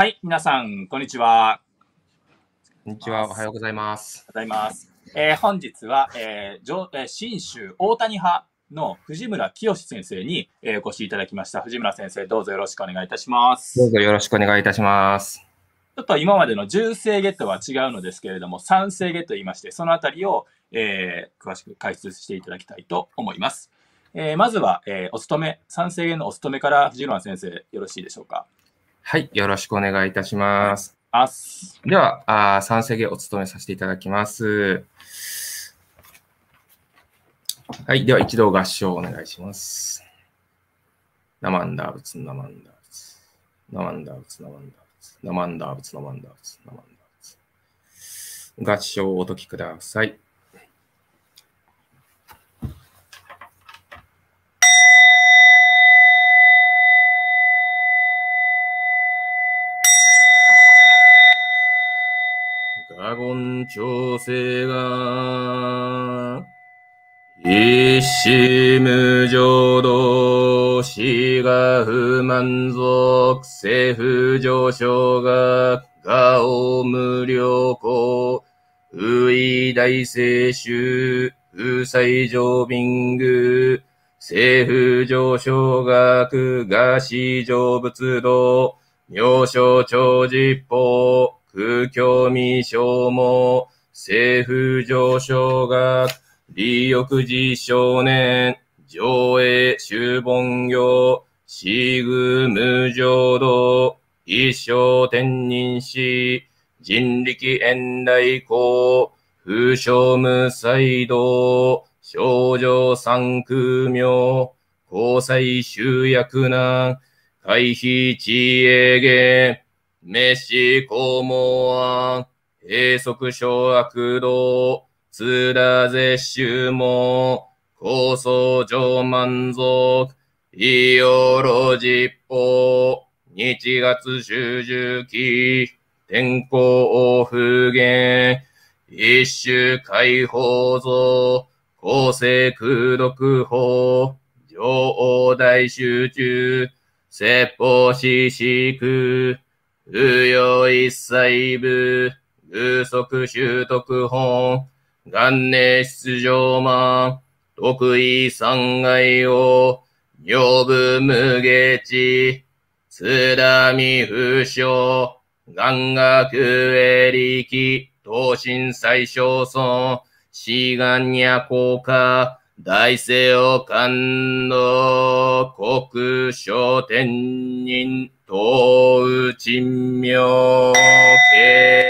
はい、皆さん、こんにちは。こんにちは。おはようございます。おはようございます。えー、本日は、えー、新州大谷派の藤村清先生に、えー、お越しいただきました。藤村先生、どうぞよろしくお願いいたします。どうぞよろしくお願いいたします。ちょっと今までの純正ゲットは違うのですけれども、酸性ゲット言いまして、そのあたりを、えー、詳しく解説していただきたいと思います。えー、まずは、えー、お勤め、酸性へのお勤めから藤村先生、よろしいでしょうか。はい、よろしくお願いいたします。では、あ3世芸を務めさせていただきます。はい、では一度合唱お願いします。ナマンダーブツ、ナマンダーブツ、ナマンダーブツ、ナマンダーブツ、ナマンダーブツ、ナマンダーブツ、ナマンダーブツ。合唱をお解きください。ナゴン朝聖が、一心無常道、死が不満足、政府上昇が、がを無良子、うい大聖衆、うさい上民具、政府上昇学、が死上仏道、妙正長実法、空虚未消耗、政府上昇学、利欲実少年、上映修盆業、死具無浄道、一生転任し、人力遠来公、風称無才道、少女三空明、交際集約難、回避地営芸、メシコモア、閉塞小悪道、つらぜしゅも、高層上満足、イオロジッポ、日月終十期、天候を不言、一周解放像、厚生空読法、上大集中、説法ししく、有用一切部、偶速習得法、元年出場万、得意三害を、女部無下地、津田未不詳、眼学へ力、東進最小層。志願や効果、大西洋官の国書天人、東宇珍妙慶。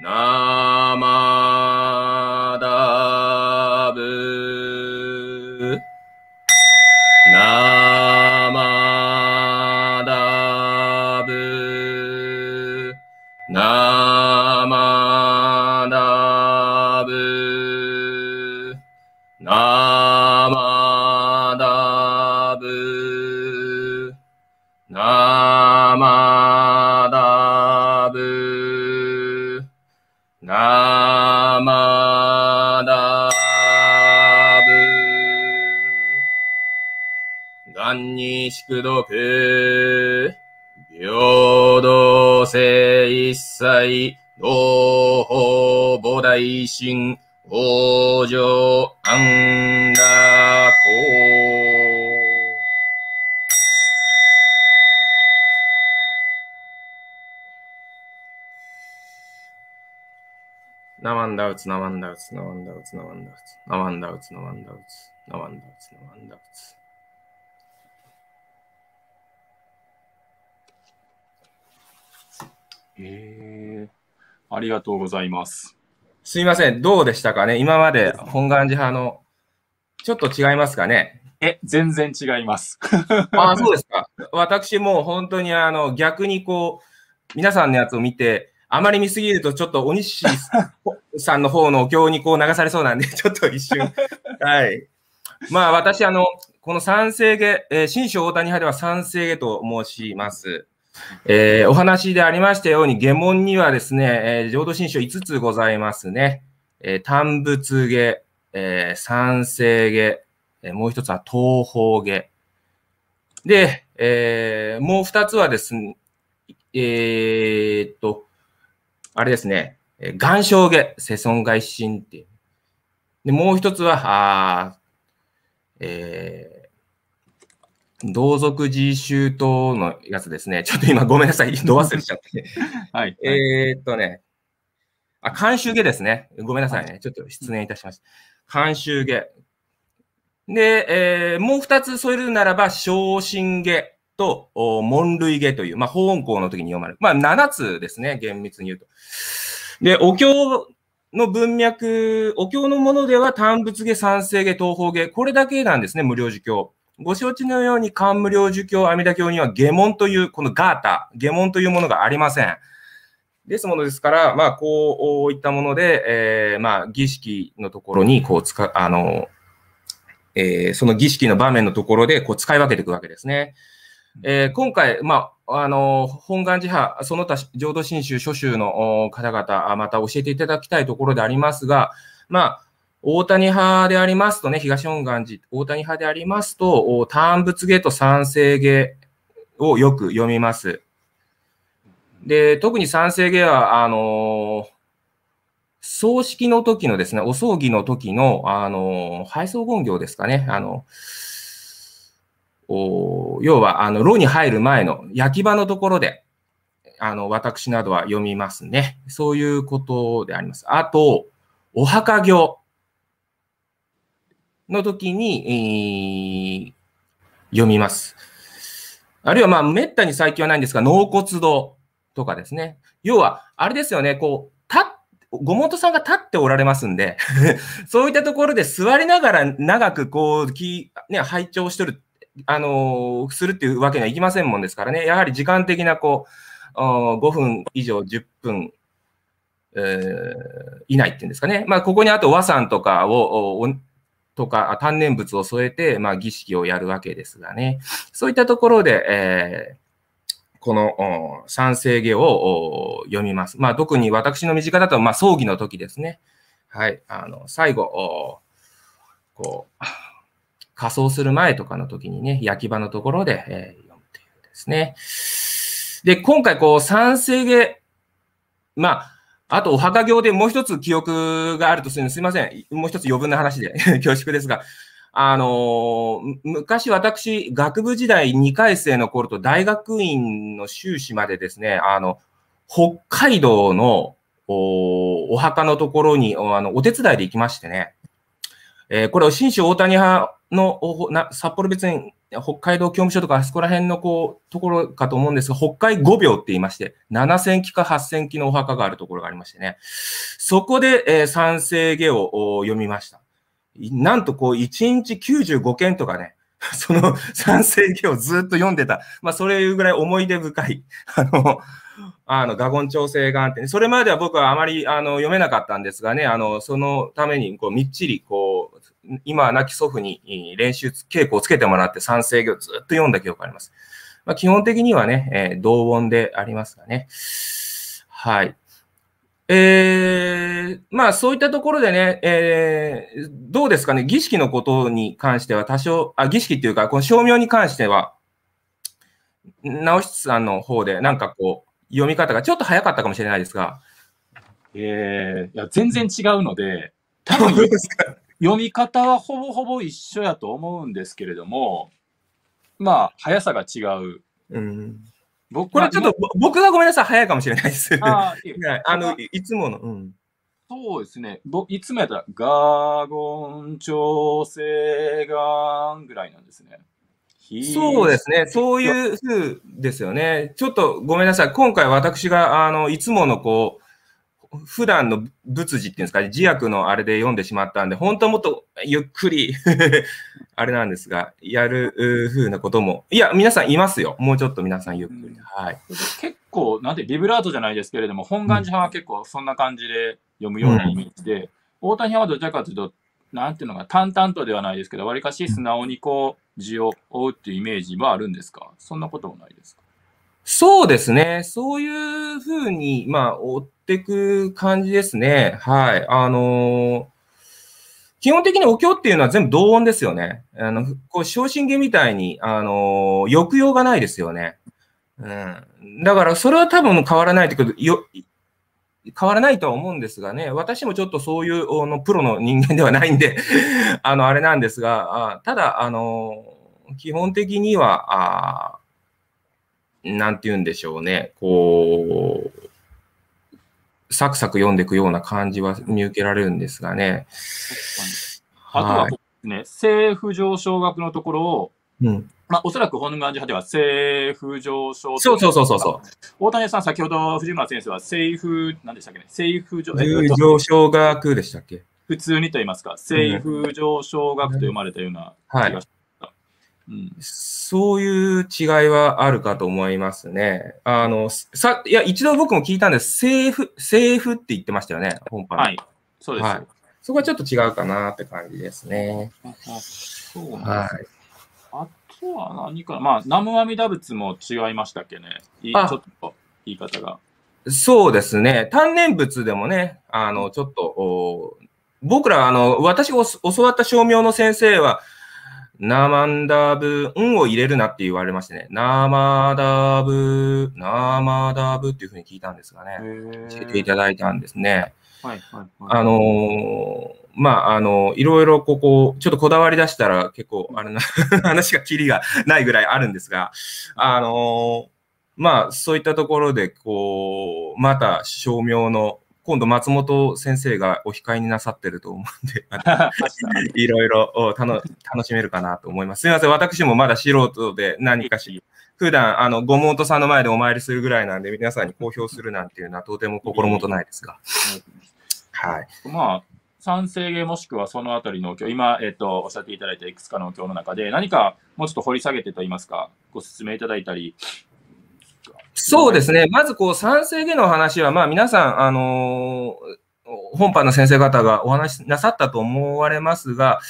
生だぶ。どく、平等性一切、同法母大心、往生安楽公。なまんだうつ、なまんだうつ、なまんだうつ、なまんだうつ、なまんだうつ、なまんだうつ、なまんだつ、なまんだうつ。へえ。ありがとうございます。すいません。どうでしたかね今まで本願寺派の、ちょっと違いますかねえ、全然違います。あそうですか。私も本当にあの、逆にこう、皆さんのやつを見て、あまり見すぎると、ちょっと鬼西さんの方のお経にこう流されそうなんで、ちょっと一瞬。はい。まあ、私、あの、この三世下、えー、新章大谷派では三世下と申します。えー、お話でありましたように、下門にはですね、えー、浄土真宗5つございますね。えー、仏下、えー、三世下、えー、もう一つは東方下。で、えー、もう二つはですね、えー、っと、あれですね、岩礁下、世尊外神っていう。で、もう一つは、あえー、同族自習党のやつですね。ちょっと今ごめんなさい。ど忘れちゃって。はい。えー、っとね。あ、監修下ですね。ごめんなさいね。ちょっと失念いたしました。監修下。で、えー、もう二つ添えるならば、昇進下と、門類下という、まあ、法音校の時に読まれる。まあ、七つですね。厳密に言うと。で、お経の文脈、お経のものでは、単物下、三世下、東方下。これだけなんですね。無料儒教。ご承知のように、漢無量寿経、阿弥陀経には下門という、このガータ、下門というものがありません。ですものですから、まあ、こういったもので、えー、まあ、儀式のところに、こう、使、あの、えー、その儀式の場面のところで、こう、使い分けていくわけですね。えー、今回、まあ、あの、本願寺派、その他、浄土真宗、諸宗の方々、また教えていただきたいところでありますが、まあ、大谷派でありますとね、東本願寺、大谷派でありますと、単仏芸と三世芸をよく読みます。で、特に三世芸は、あの葬式の時のですね、お葬儀の時の、あの配送言行ですかね、あのお要は、あの、炉に入る前の焼き場のところで、あの、私などは読みますね。そういうことであります。あと、お墓行。の時に、えー、読みます。あるいは、まあ、めったに最近はないんですが、納骨堂とかですね。要は、あれですよね、こう、立ごもとさんが立っておられますんで そういったところで座りながら長くこう、きね、拝聴してる、あのー、するっていうわけにはいきませんもんですからね。やはり時間的な、こう、5分以上10分、えー、以内っていうんですかね。まあ、ここにあと和さんとかを、とか、単念仏を添えて、まあ、儀式をやるわけですがね、そういったところで、えー、この三世下を読みます。まあ、特に私の身近だと、まあ、葬儀の時ですね。はい。あの、最後、こう、仮装する前とかの時にね、焼き場のところで、えー、読むというですね。で、今回、こう、三世下、まあ、あと、お墓行でもう一つ記憶があるとするのすいません。もう一つ余分な話で 恐縮ですが、あのー、昔私、学部時代2回生の頃と大学院の修士までですね、あの、北海道のお墓のところにおあのお手伝いで行きましてね、えー、これを新州大谷派のおな札幌別に北海道教務所とかあそこら辺のこうところかと思うんですが、北海五秒って言いまして、7000基か8000基のお墓があるところがありましてね、そこで、えー、三世下を読みました。なんとこう、1日95件とかね、その賛成紀をずっと読んでた。まあ、それぐらい思い出深い。あの、あの、画言調整があって、ね、それまでは僕はあまり、あの、読めなかったんですがね、あの、そのために、こう、みっちり、こ今は亡き祖父に練習稽古をつけてもらって三成業をずっと読んだ記憶があります。まあ、基本的にはね、えー、同音でありますがね。はい。えー、まあそういったところでね、えー、どうですかね、儀式のことに関しては多少、あ、儀式っていうか、この照明に関しては、直しさんの方で、なんかこう、読み方がちょっと早かったかもしれないですが。えー、いや、全然違うので、多分、読み方はほぼほぼ一緒やと思うんですけれども、まあ、速さが違う。うん僕これちょっと、僕がごめんなさい、早いかもしれないです。あ あの、いつもの、うん。そうですね。いつもやったら、ガーゴン調整ガンぐらいなんですね。そうですね。そういう風ですよね。ちょっとごめんなさい。今回私が、あの、いつものこう、普段の仏事っていうんですか、字訳のあれで読んでしまったんで、本当はもっとゆっくり あれなんですが、やるふうなことも、いや、皆さんいますよ。もうちょっと皆さんゆっくり。うん、はい、結構、なんて、ビブラートじゃないですけれども、本願寺派は結構そんな感じで読むようなイメージで、うん、大谷派はどちらかというと、なんていうのか、淡々とではないですけど、わりかし素直にこう、字を追うっていうイメージはあるんですかそんなこともないですかそうですね。そういうふうに、まあ、追っていく感じですね。はい。あのー、基本的にお経っていうのは全部同音ですよね。あの、こう、昇進儀みたいに、あのー、抑揚がないですよね。うん。だから、それは多分変わらないってこと、よ、変わらないとは思うんですがね、私もちょっとそういう、あの、プロの人間ではないんで あの、あれなんですが、あただ、あのー、基本的には、あなんて言うんでしょうね、こう、サクサク読んでいくような感じは見受けられるんですがね。あとはですね、政府上昇額のところを、うんまあ、おそらく本願寺派では政府上昇そうそうそうそうそう。大谷さん、先ほど藤村先生は政府、なんでしたっけね、政府上上昇額でしたっけ普通にと言いますか、政府上昇額と読まれたような気がします。うんはいうん、そういう違いはあるかと思いますね。あの、さ、いや、一度僕も聞いたんです。政府、政府って言ってましたよね、本番。はい。そうです、はい。そこはちょっと違うかなって感じですね。あそうなんはい。あとは何かまあ、南無阿弥陀仏も違いましたっけね。ちょっと言い方が。そうですね。単念仏でもね、あの、ちょっと、僕ら、あの、私が教わった称名の先生は、ナマンダブ、ンを入れるなって言われましてね、ナマダブ、ナマダブっていうふうに聞いたんですがね、教えていただいたんですね。はいはいはい、あのー、まあ、あのー、いろいろここ、ちょっとこだわり出したら結構、あれな、話がきりがないぐらいあるんですが、あのー、まあ、そういったところで、こう、また、照明の今度松本先生がお控えになさってると思うんで、いろいろ楽しめるかなと思います。すみません、私もまだ素人で何かし、普段あのご門徒さんの前でお参りするぐらいなんで、皆さんに公表するなんていうのはとても心もとないですが。はい。まあ賛成芸もしくはそのあたりの今、えっ、と、おっしゃっていただいたいくつかの今日の中で、何かもうちょっと掘り下げてといいますか、ご説明いただいたり、そうですね。まず、こう、賛成での話は、まあ、皆さん、あの本班の先生方がお話しなさったと思われますが、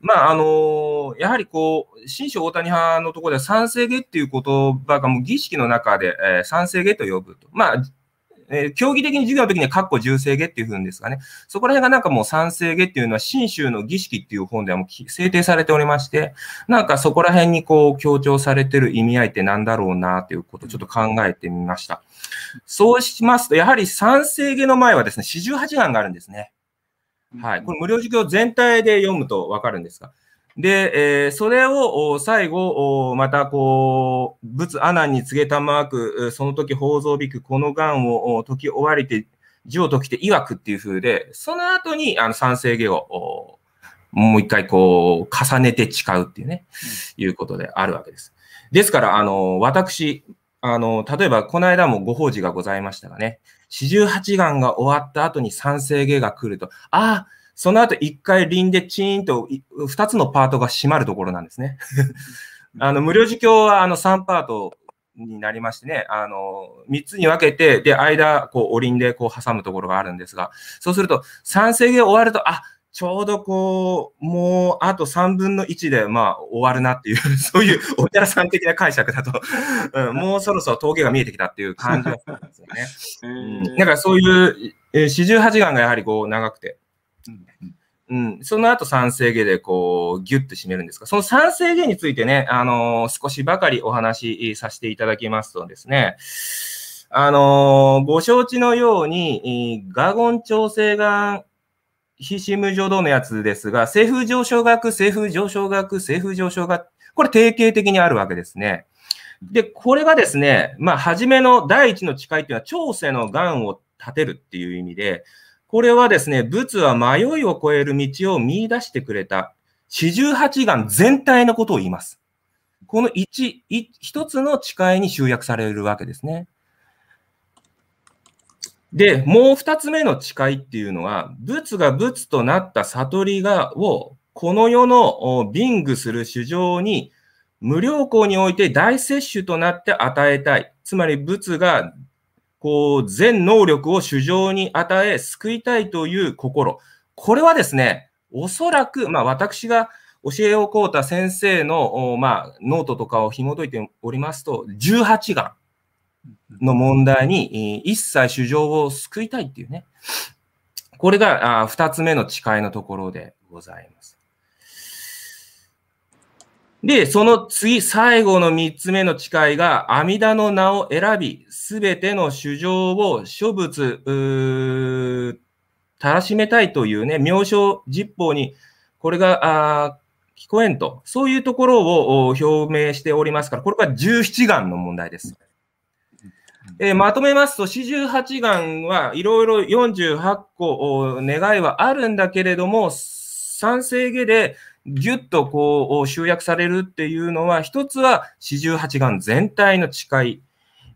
まあ、あの、やはりこう、新種大谷派のところでは、賛成下っていう言葉がもう儀式の中で、えー、賛成下と呼ぶと。まあ、えー、競技的に授業の時にはかっこ重制下っていうふうんですかね、そこら辺がなんかもう三制下っていうのは、信州の儀式っていう本ではもう制定されておりまして、なんかそこら辺にこう強調されてる意味合いってなんだろうなということをちょっと考えてみました。そうしますと、やはり三制下の前はですね、四十八眼があるんですね。はい。これ無料授業全体で読むとわかるんですが、で、えー、それを最後、またこう、仏阿南に告げたまわく、その時宝蔵くこの願を解き終わりて、字を解きて曰くっていう風で、その後にあの三世下をもう一回こう、重ねて誓うっていうね、うん、いうことであるわけです。ですから、あの、私、あの、例えば、この間もご法事がございましたがね、四十八願が終わった後に三世下が来ると、ああ、その後一回輪でチーンと二つのパートが閉まるところなんですね。あの無料授業はあの三パートになりましてね、あの、三つに分けて、で、間、こう、おりんで、こう、挟むところがあるんですが、そうすると、三世紀終わると、あ、ちょうどこう、もう、あと三分の一で、まあ、終わるなっていう そういう、お寺さん的な解釈だと うん、もうそろそろ峠が見えてきたっていう感じだったんですよね。うん、だからそういう、え四十八眼がやはりこう、長くて、その後酸性下でこうギュッと締めるんですが、その酸性下についてね、あのー、少しばかりお話しさせていただきますとですね、あのー、ご承知のように、ガゴン調整が皮脂無浄土のやつですが、性風上昇学、性風上昇学、性風上昇学、これ定型的にあるわけですね。で、これがですね、まあ、初めの第一の誓いというのは、調整の癌を立てるっていう意味で、これはですね、仏は迷いを超える道を見出してくれた四十八眼全体のことを言います。この一、一つの誓いに集約されるわけですね。で、もう二つ目の誓いっていうのは、仏が仏となった悟りが、を、この世のビングする主情に、無良好において大摂取となって与えたい。つまり仏がこう、全能力を主情に与え、救いたいという心。これはですね、おそらく、まあ、私が教えをこうた先生の、まあ、ノートとかを紐解いておりますと、18がの問題に、一切主情を救いたいっていうね。これが、あ2つ目の誓いのところでございます。で、その次、最後の三つ目の誓いが、阿弥陀の名を選び、すべての衆生を諸仏、たらしめたいというね、妙称実法に、これが、あ聞こえんと。そういうところを表明しておりますから、これが17眼の問題です。えー、まとめますと、四十八願はいろいろ48個願いはあるんだけれども、三世下でぎゅっとこう集約されるっていうのは、一つは四十八眼全体の誓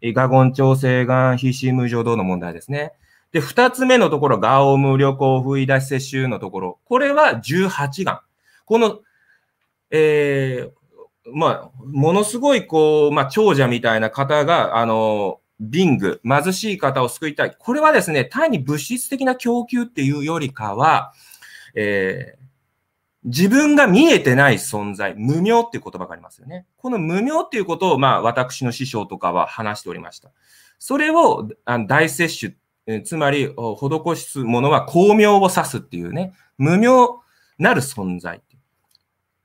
い、ガゴン調整眼、非心無常動の問題ですね。で、二つ目のところ、ガオム、旅行、不意出し接種のところ、これは十八眼。この、えー、まあ、ものすごい、こう、まあ、長者みたいな方が、あの、ビング、貧しい方を救いたい。これはですね、単に物質的な供給っていうよりかは、えー、自分が見えてない存在、無明っていう言葉がありますよね。この無明っていうことを、まあ、私の師匠とかは話しておりました。それを大摂取、つまり、施すものは巧妙を指すっていうね、無明なる存在。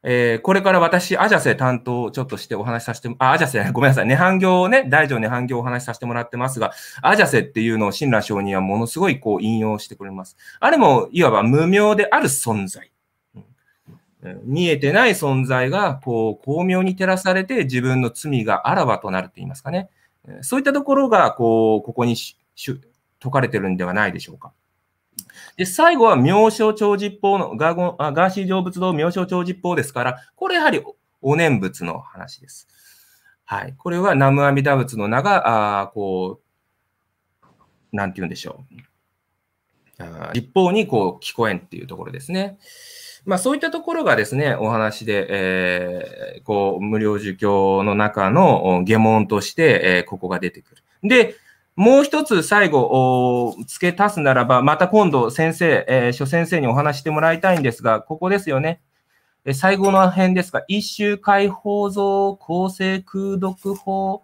えー、これから私、アジャセ担当をちょっとしてお話しさせて、あ、アジャセ、ごめんなさい、涅槃行をね、大乗涅槃行をお話しさせてもらってますが、アジャセっていうのを親鸞商人はものすごいこう引用してくれます。あれも、いわば無名である存在。見えてない存在が、こう、巧妙に照らされて自分の罪があらわとなると言いますかね。そういったところが、こう、ここにし解かれてるんではないでしょうか。で、最後は妙正長実法の、ガーゴあガーシー上仏道妙正長実法ですから、これやはりお念仏の話です。はい。これは南無阿弥陀仏の名が、あこう、なんて言うんでしょう。実法にこう聞こえんっていうところですね。まあ、そういったところがですね、お話で、えー、こう、無料授教の中の下問として、えー、ここが出てくる。で、もう一つ最後、付け足すならば、また今度先生、えー、諸先生にお話してもらいたいんですが、ここですよね。え最後の辺ですが、一周解放像、構成空読法、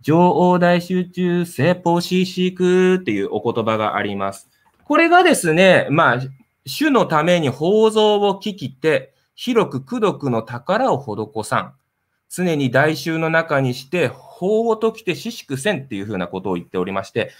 女王大集中、西方シーシークっていうお言葉があります。これがですね、まあ、主のために宝蔵を聞きて、広く功徳の宝を施さん。常に大衆の中にして、法を解きて死縮せんっていうふうなことを言っておりまして、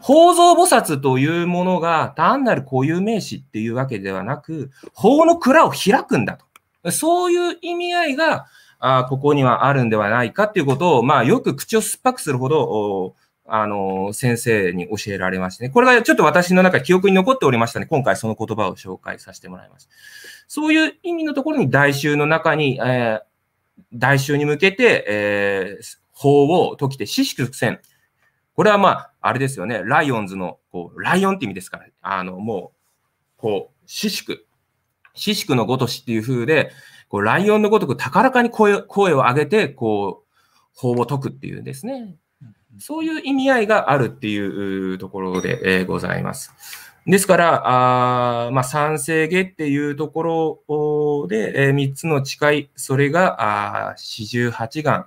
宝蔵菩薩というものが単なる固有名詞っていうわけではなく、法の蔵を開くんだと。そういう意味合いが、あここにはあるんではないかっていうことを、まあ、よく口を酸っぱくするほど、あの、先生に教えられましてね。これがちょっと私の中記憶に残っておりましたね。今回その言葉を紹介させてもらいます。そういう意味のところに、大衆の中に、えー、大衆に向けて、えー、法を解きて四宿せん。これはまあ、あれですよね。ライオンズの、こう、ライオンって意味ですから、あの、もう、こう、四宿。四宿のごとしっていう風で、こう、ライオンのごとく高らかに声声を上げて、こう、法を解くっていうんですね。そういう意味合いがあるっていうところで、えございます。ですから、あまあ、三世下っていうところで、えー、3つの誓い、それが四十八眼。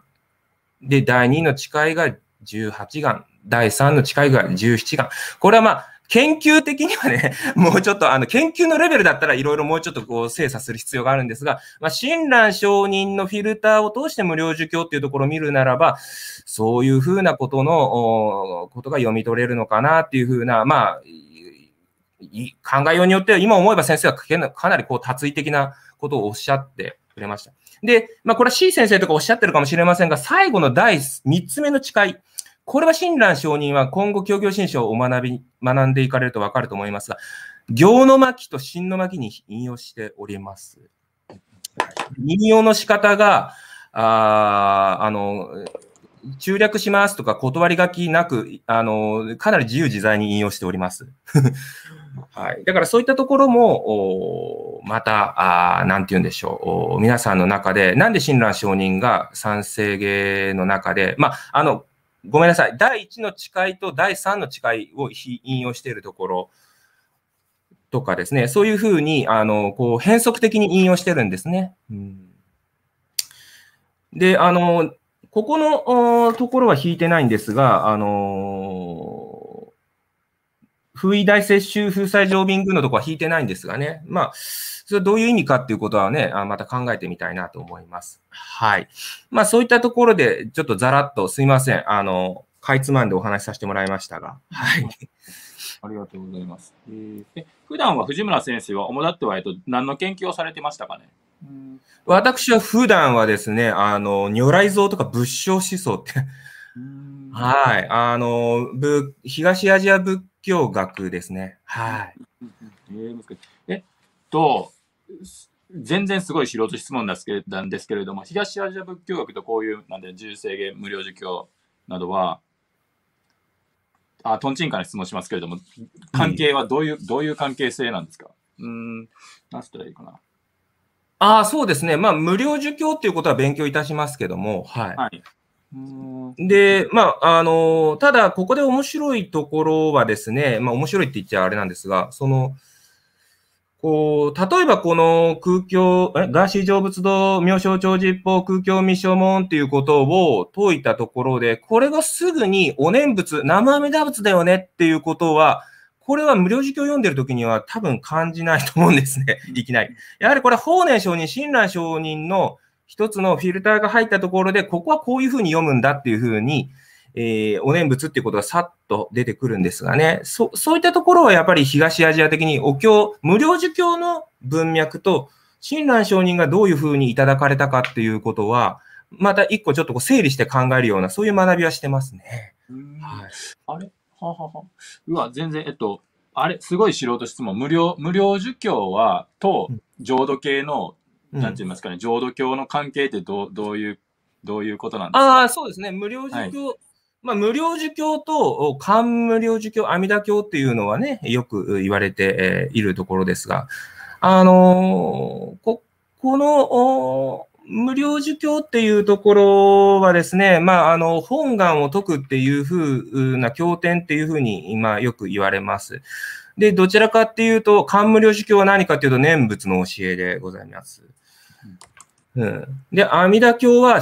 で、第2の誓いが18眼。第3の誓いが17眼。これはまあ、研究的にはね、もうちょっとあの、研究のレベルだったらいろいろもうちょっとこう精査する必要があるんですが、まあ、親鸞承認のフィルターを通して無料受教っていうところを見るならば、そういうふうなことの、ことが読み取れるのかなっていうふうな、まあ、考えようによっては、今思えば先生はかなりこう達意的なことをおっしゃってくれました。で、まあこれは C 先生とかおっしゃってるかもしれませんが、最後の第3つ目の誓い。これは親鸞承認は今後、教業新書をお学び、学んでいかれるとわかると思いますが、行の巻と真の巻に引用しております。引用の仕方が、ああの、中略しますとか断り書きなく、あの、かなり自由自在に引用しております。はい。だからそういったところも、また、あなんて言うんでしょう。皆さんの中で、なんで親鸞承認が賛成芸の中で、まあ、あの、ごめんなさい。第1の誓いと第3の誓いを引用しているところとかですね。そういうふうに、あの、こう、変則的に引用してるんですね。うん、で、あの、ここのところは引いてないんですが、あの封位大接種封鎖常便群のとこは引いてないんですがね、まあ、それどういう意味かっていうことはね、あまた考えてみたいなと思います。はい。まあ、そういったところで、ちょっとざらっとすいません。あの、かいつまんでお話しさせてもらいましたが。はい。ありがとうございます。えー、普段は藤村先生は主だっては、えっと、何の研究をされてましたかね私は普段はですね、あの、如来像とか仏性思想ってはい。あの、東アジア仏教学ですね。はい。えー、えっと、全然すごい素人質問なんですけれども、東アジア仏教学とこういうなんで、自由制限、無料授業などは、あ、トンチンカの質問しますけれども、関係はどういう、うん、どういう関係性なんですかうん、なすしたらいいかな。ああ、そうですね。まあ、無料授業っていうことは勉強いたしますけども、はい。はい、で、まあ、あの、ただ、ここで面白いところはですね、まあ、面白いって言っちゃあれなんですが、その、こう、例えばこの空境、ガーシー成仏道妙正長実法空境未所門っていうことを解いたところで、これがすぐにお念仏、生阿弥陀仏だよねっていうことは、これは無料辞経を読んでる時には多分感じないと思うんですね。いきなり。やはりこれ法然上人、親鸞上人の一つのフィルターが入ったところで、ここはこういうふうに読むんだっていうふうに、えー、お念仏っていうことがさっと出てくるんですがね、そそういったところはやっぱり東アジア的にお経、無料儒教の文脈と、親鸞承人がどういうふうにいただかれたかっていうことは、また一個ちょっとこう整理して考えるような、そういう学びはしてますね。はい、あれははは。うわ、全然、えっと、あれ、すごい素人質問。無料、無料儒教は、と、浄土系のなんて言いますかね、浄土教の関係ってどどういう、どういうことなんですかああ、そうですね。無料授教、はい、まあ、無料授教と、漢無料授教、阿弥陀教っていうのはね、よく言われているところですが、あのー、こ、この、無料授教っていうところはですね、まあ、あの、本願を解くっていうふうな経典っていうふうに今よく言われます。で、どちらかっていうと、漢無量儒教は何かっていうと念仏の教えでございます。うん、で、阿弥陀教は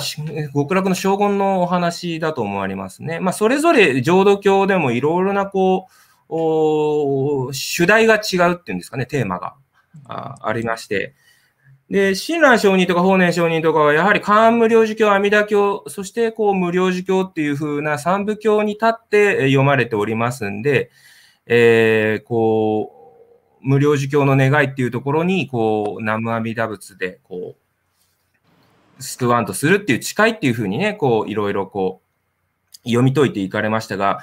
極楽の将軍のお話だと思われますね。まあ、それぞれ浄土教でもいろいろな、こうお、主題が違うっていうんですかね、テーマがあありまして。で、親鸞上人とか法然上人とかは、やはり漢無量寿教、阿弥陀教、そしてこう無量寿教っていう風な三部教に立って読まれておりますんで、えー、こう、無量寿教の願いっていうところに、こう、南無阿弥陀仏で、こう、クわんとするっていう誓いっていうふうにね、こう、いろいろこう、読み解いていかれましたが、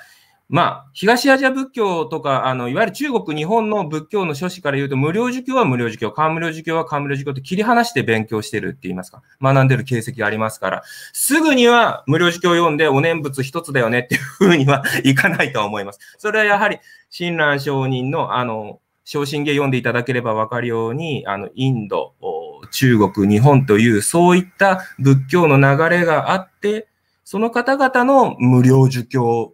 まあ、東アジア仏教とか、あの、いわゆる中国、日本の仏教の諸士から言うと、無料授教は無料授教、冠無料授教は冠無料授教って切り離して勉強してるって言いますか、学んでる形跡がありますから、すぐには無料授教を読んで、お念仏一つだよねっていうふうには いかないとは思います。それはやはり、親鸞上人の、あの、昇進芸読んでいただければわかるように、あの、インド、中国、日本という、そういった仏教の流れがあって、その方々の無料儒教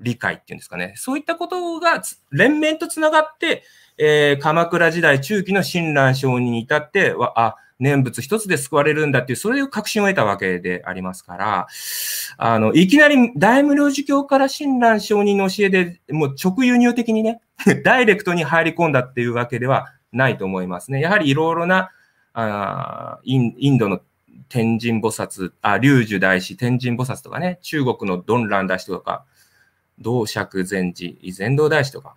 理解っていうんですかね。そういったことが連綿とつながって、えー、鎌倉時代中期の親鸞上人に至っては、あ、念仏一つで救われるんだっていう、それを確信を得たわけでありますから、あの、いきなり大無量儒教から親鸞承認の教えで、もう直輸入的にね、ダイレクトに入り込んだっていうわけではないと思いますね。やはりいろいろな、あインドの天神菩薩、あ、龍樹大師、天神菩薩とかね、中国のドンラン大師とか、道釈禅師、禅道大師とか、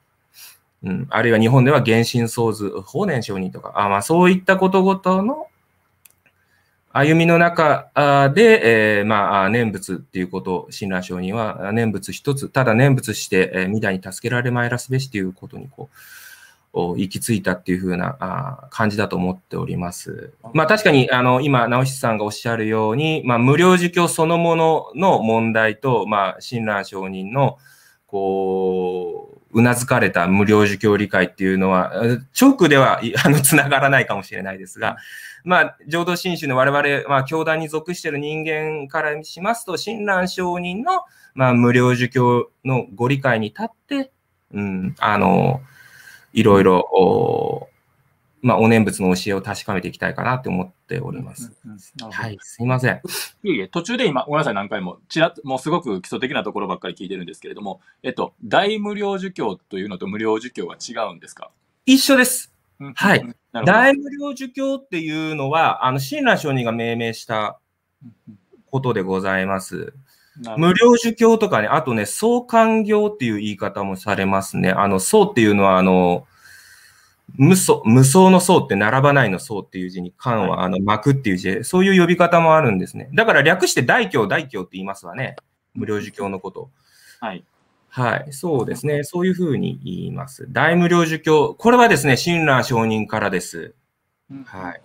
うん、あるいは日本では原神創図、法然承人とか、あまあそういったことごとの歩みの中で、えー、まあ、念仏っていうこと、親鸞聖人は、念仏一つ、ただ念仏して、えー、未来に助けられまいらすべしっていうことに、こう、行き着いたっていうふうなあ感じだと思っております。まあ、確かに、あの、今、直しさんがおっしゃるように、まあ、無料儒教そのものの問題と、まあ、親鸞聖人の、こう、うなずかれた無料受教理解っていうのは、チョークでは、あの、つながらないかもしれないですが、まあ、浄土真宗の我々、まあ、教団に属している人間からしますと、親鸞上人の、まあ、無料受教のご理解に立って、うん、あの、いろいろ、まあ、お念仏の教えを確かめていきたいかなって思っております。うんうんうん、はい、すいません。いえいえ、途中で今、ごめんなさい、何回も、ちらっと、もうすごく基礎的なところばっかり聞いてるんですけれども、えっと、大無料儒教というのと無料儒教は違うんですか一緒です。はい。大無料儒教っていうのは、あの、親鸞上人が命名したことでございます。無料儒教とかね、あとね、創刊業っていう言い方もされますね。あの、創っていうのは、あの、無双無双の層って並ばないの層っていう字に、漢はあの巻くっていう字で、そういう呼び方もあるんですね。だから略して大教、大教って言いますわね。無料儒教のこと。はい。はい。そうですね。そういうふうに言います。大無料儒教。これはですね、親鸞承人からです。はい。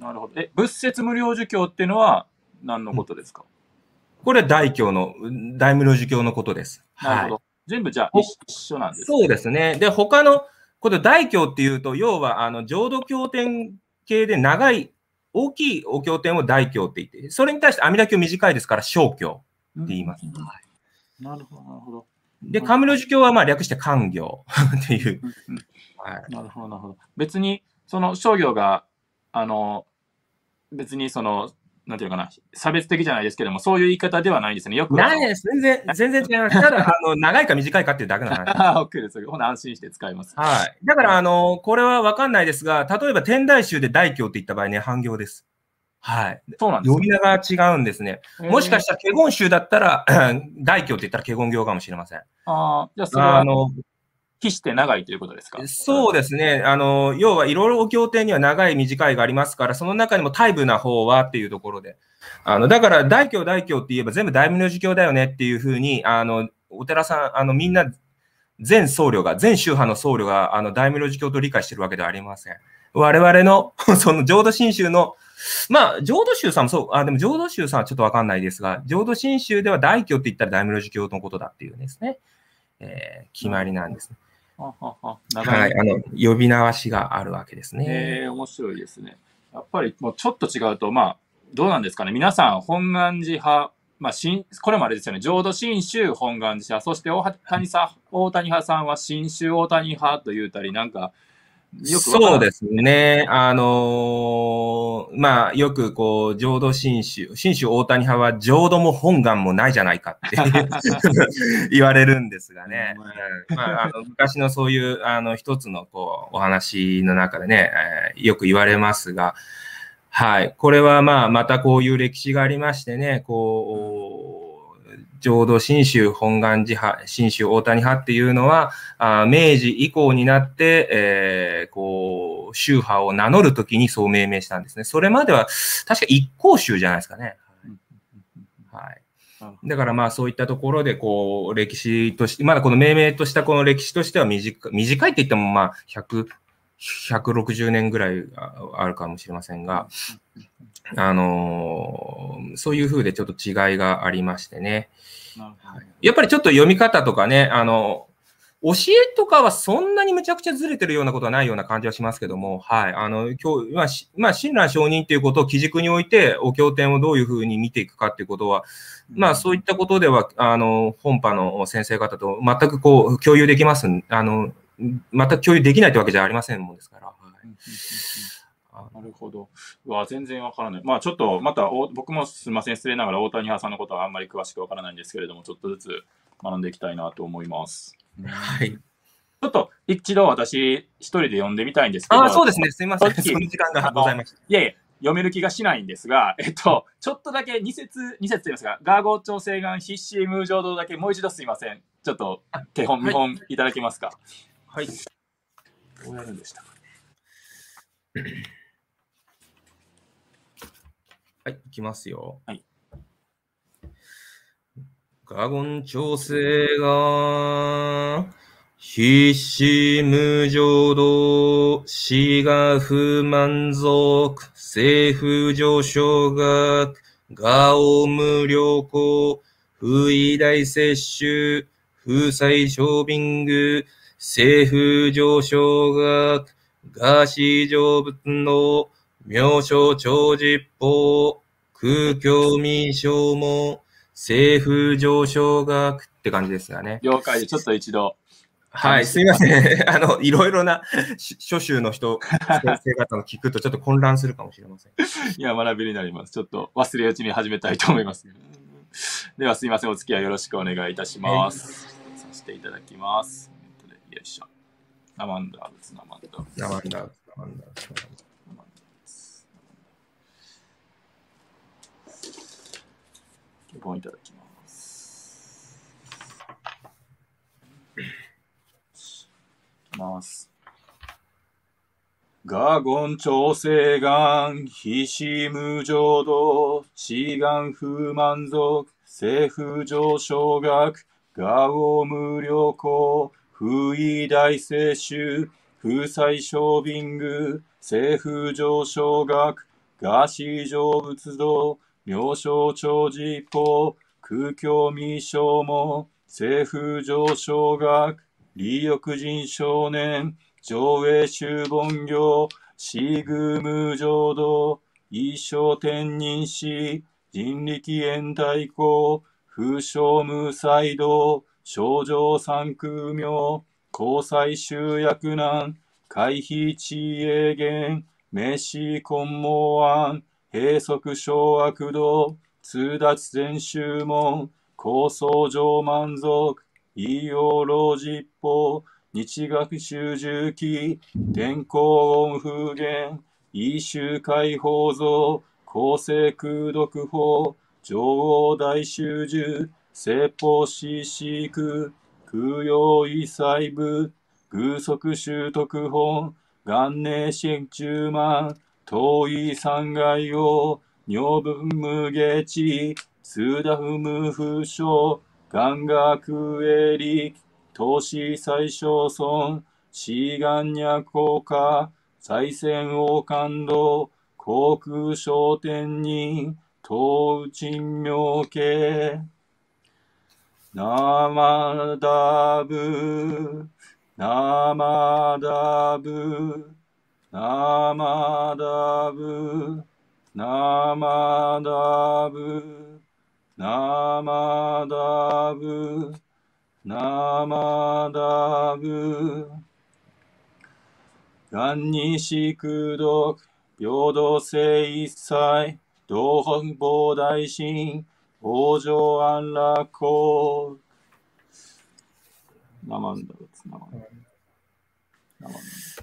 なるほど。え、仏説無料儒教っていうのは何のことですか、うん、これは大教の、大無料儒教のことです。なるほど。はい、全部じゃあ一緒なんです、ね、そうですね。で、他の、この大教っていうと、要はあの浄土経典系で長い、大きいお経典を大教って言って、それに対して阿弥陀経短いですから、小教って言います。うんはい、なるほど、なるほど。で、神の儒教はまあ略して官業 っていう。はい、なるほど、なるほど。別に、その商業が、あの、別にそのなんていうかな、差別的じゃないですけども、そういう言い方ではないですね。よく。ないです。全然、全然違います。ただ、あの、長いか短いかっていうだけの話。ああ、OK です。ほな、安心して使います。はい。だから、あの、これはわかんないですが、例えば天台宗で大教って言った場合ね、半行です。はい。そうなんです、呼び名が違うんですね。もしかしたら、華厳宗だったら、大教って言ったら華厳行かもしれません。ああ、じゃあ、それは。あの、期して長いということですかそうですね。あの、要はいろいろお経典には長い短いがありますから、その中にも大部な方はっていうところで。あの、だから大教大教って言えば全部大名寺教だよねっていうふうに、あの、お寺さん、あの、みんな全僧侶が、全宗派の僧侶が、あの、大名寺教と理解してるわけではありません。我々の その浄土真宗の、まあ、浄土宗さんもそう、あ、でも浄土宗さんはちょっとわかんないですが、浄土真宗では大教って言ったら大名寺教のことだっていうんですね。えー、決まりなんですね。ははははい、あの呼び直しがあるわけですね。えー、面白いですね。やっぱりもうちょっと違うと、まあ、どうなんですかね、皆さん、本願寺派、まあ、しんこれもあれですよね、浄土真宗本願寺派、そして大谷さん大谷派さんは新宗大谷派というたり、なんか、よくそうですね。あのー、まあ、よくこう、浄土真宗、真宗大谷派は浄土も本願もないじゃないかって 言われるんですがね。まあ、あの昔のそういう、あの、一つのこう、お話の中でね、えー、よく言われますが、はい。これはまあ、またこういう歴史がありましてね、こう、浄土真宗本願寺派、真宗大谷派っていうのは、あ明治以降になって、えー、こう、宗派を名乗るときにそう命名したんですね。それまでは、確か一向宗じゃないですかね。はい。だからまあそういったところでこう歴史として、まだこの命名としたこの歴史としては短短いって言ってもまあ100、160年ぐらいあるかもしれませんが、あのー、そういう風でちょっと違いがありましてね。やっぱりちょっと読み方とかね、あの、教えとかはそんなにむちゃくちゃずれてるようなことはないような感じはしますけども、はい。あの、今日、まあ、まあ、親鸞承認ということを基軸において、お経典をどういうふうに見ていくかっていうことは、まあ、そういったことでは、あの、本派の先生方と全くこう、共有できます。あの、全く共有できないというわけじゃありませんもんですから。はいなるほど。うわ、全然わからない。まあちょっと、またお、僕もすみません、失礼ながら大谷派さんのことはあんまり詳しくわからないんですけれども、ちょっとずつ学んでいきたいなと思います。はい。ちょっと、一度私、一人で読んでみたいんですけど。あ、そうですね。すみません。その時間がございました。いやいや、読める気がしないんですが、えっと、ちょっとだけ2節、2節と言いますが、ガーゴー調整眼必死無常道だけもう一度すみません。ちょっと、手本、見本いただけますか。はい。どうやるんでしたかね。はい、いきますよ。はい。ガゴン調整が、必死無常度、死が不満足、政府上昇が、ガオ無良好、不意大接種、不採ショービング、政府上昇が、シー上物の、妙正長実法、空境民消も、政府上昇学って感じですがね。了解で、ちょっと一度。はい、すいません。あの、いろいろな諸州の人、先生方の聞くとちょっと混乱するかもしれません。いや、学びになります。ちょっと忘れうちに始めたいと思います。では、すいません。お付き合いよろしくお願いいたします。えー、させていただきます。よいしょ。アマンダーブツ、マンダーブツ。マンダーブツ、マンダーブツ。ご本いただきます。ますガゴン調整眼、非死無浄土、志願不満足、政府上昇学、ガオ無良好、不意大世襲、不再小ビング、政府上昇学、ガシ上仏道、妙正長寺法、空境未消も、政府上昇学、利欲人少年、上映修凡行、死愚無浄土、一生天人師、人力縁太鼓、風称無才道、症状三空名、交際集約難、回避地営源、名詞根毛案、閉塞小悪道、通達全集門、構想上満足、異様老実法、日学習重機、天候音風源、異臭解放像、厚生空毒法、女王大修樹、西方四飼育、空用異細部、偶則習得本、元年新中万、遠い三害を女分無下地通田不無不詳願学へ力、投市最小村、志願若効果再選王感動航空商店人東珍妙家生ダブ生ダブナマダブ、ナマダブ、ナマダブ、ナマダブ。乱に宿毒、平等性一切、同胞膨大心、往生安楽公。ナマンダブ、ナマンダブ。ナマンダブ。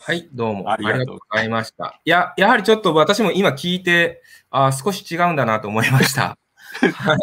はい、どうもありがとうございました。いや、やはりちょっと私も今聞いて、あ少し違うんだなと思いました。は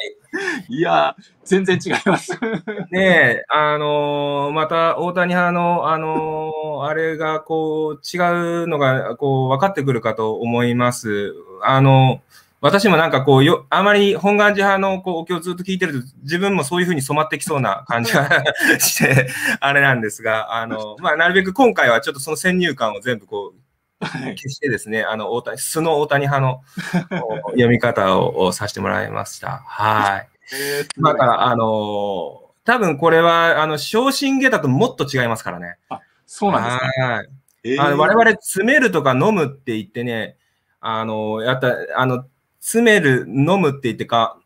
い、いや、全然違います。ねえ、あのー、また大谷派の、あのー、あれがこう違うのがこう分かってくるかと思います。あのー私もなんかこうよ、あまり本願寺派のこうお経をずっと聞いてると、自分もそういうふうに染まってきそうな感じが して、あれなんですが、あの、まあ、なるべく今回はちょっとその先入観を全部こう、決してですね、あの、大谷、素の大谷派の 読み方をさせてもらいました。はい。だから、あのー、多分これは、あの、昇進下駄ともっと違いますからね。あ、そうなんですか、ね。はい。えー、あの我々、詰めるとか飲むって言ってね、あの、やった、あの、詰める、飲むって言ってか、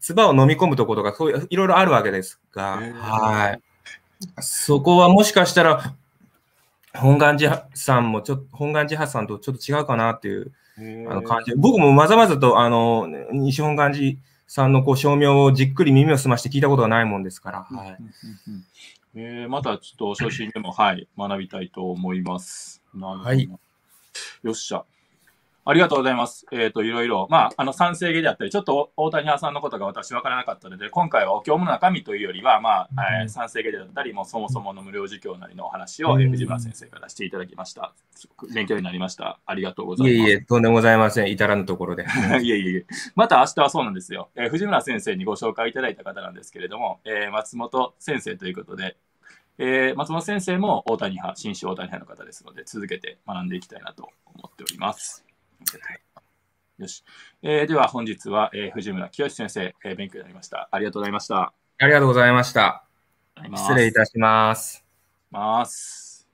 唾を飲み込むとことか、そういろいろあるわけですが、はい。そこはもしかしたら、本願寺さんもちょ、本願寺派さんとちょっと違うかなっていうあの感じ。僕もわざわざと、あの、西本願寺さんのこう、照明をじっくり耳を澄まして聞いたことがないもんですから、はい。えー、またちょっと、写真でも、はい、学びたいと思います。はい。よっしゃ。ありがとうございます。えっ、ー、と、いろいろ、まあ、あの、賛成芸であったり、ちょっと大谷派さんのことが私分からなかったので、今回はお経の中身というよりは、まあ、えー、賛成芸であったり、もそもそもの無料授業なりのお話を、藤村先生からしていただきました。勉強になりました。ありがとうございます。いえいえ、とんでもございません。至らぬところで。いえいえ、また明日はそうなんですよ。えー、藤村先生にご紹介いただいた方なんですけれども、えー、松本先生ということで、えー、松本先生も大谷派、新種大谷派の方ですので、続けて学んでいきたいなと思っております。よし。えー、では本日は、えー、藤村清先生、えー、勉強になりました。ありがとうございました。ありがとうございました。失礼いたします。ます。